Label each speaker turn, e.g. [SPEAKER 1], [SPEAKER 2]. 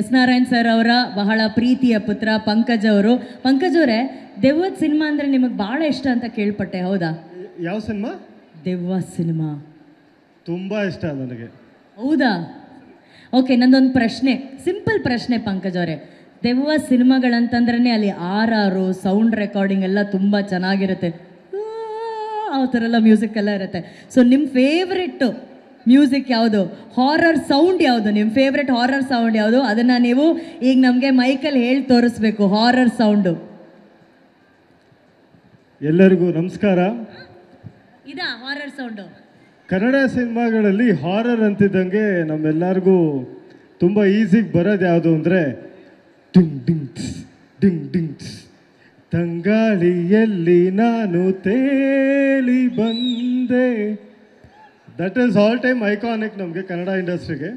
[SPEAKER 1] S Narayan sir ಅವರ ಬಹಳ ಪ್ರೀತಿಯ ಪುತ್ರ ಪಂಕಜ್ ಅವರು ಪಂಕಜ್ ಅವರೇ ದೆವ್ವದ ಸಿನಿಮಾ ಅಂದರೆ ನಿಮಗೆ ಭಾಳ ಇಷ್ಟ ಅಂತ ಕೇಳ್ಪಟ್ಟೆ ಹೌದಾ
[SPEAKER 2] ಯಾವ ಸಿನಿಮಾ ದೆವ್ವ ಸಿನಿಮಾ ತುಂಬ ಇಷ್ಟ ನನಗೆ
[SPEAKER 1] ಹೌದಾ ಓಕೆ ನಂದೊಂದು ಪ್ರಶ್ನೆ ಸಿಂಪಲ್ ಪ್ರಶ್ನೆ ಪಂಕಜ್ ಅವರೇ ದೆವ್ವ ಸಿನಿಮಾಗಳಂತಂದ್ರೆ ಅಲ್ಲಿ ಆರ್ ಆರು ಸೌಂಡ್ ರೆಕಾರ್ಡಿಂಗ್ ಎಲ್ಲ ತುಂಬ ಚೆನ್ನಾಗಿರುತ್ತೆ ಆ ಥರ ಎಲ್ಲ ಮ್ಯೂಸಿಕ್ ಎಲ್ಲ ಇರುತ್ತೆ ಸೊ ನಿಮ್ಮ ಫೇವ್ರೆಟ್ಟು ಮ್ಯೂಸಿಕ್ ಯಾವುದು ಹಾರರ್ ಸೌಂಡ್ ಯಾವುದು ನಿಮ್ಮ ಫೇವ್ರೆಟ್ ಹಾರರ್ ಸೌಂಡ್ ಯಾವುದು ಅದನ್ನು ನೀವು ಈಗ ನಮಗೆ ಮೈಕಲ್ಲಿ ಹೇಳಿ ತೋರಿಸ್ಬೇಕು ಹಾರರ್ ಸೌಂಡು
[SPEAKER 3] ಎಲ್ಲರಿಗೂ ನಮಸ್ಕಾರ
[SPEAKER 4] ಇದಾ ಹಾರರ್ ಸೌಂಡು
[SPEAKER 3] ಕನ್ನಡ ಸಿನಿಮಾಗಳಲ್ಲಿ ಹಾರರ್ ಅಂತಿದ್ದಂಗೆ ನಮ್ಮೆಲ್ಲರಿಗೂ ತುಂಬ ಈಸಿಗೆ ಬರೋದು ಯಾವುದು ಅಂದರೆ ಡಿಂಗ್ ಡಿಂಗ್ಸ್ ಡಿಂಗ್ ಡಿಂಗ್ಸ್ ತಂಗಾಳಿಯಲ್ಲಿ ನಾನು ತೇಲಿ ಬಂದೆ that is all time iconic ನಮಗೆ ಕನ್ನಡ ಇಂಡಸ್ಟ್ರಿಗೆ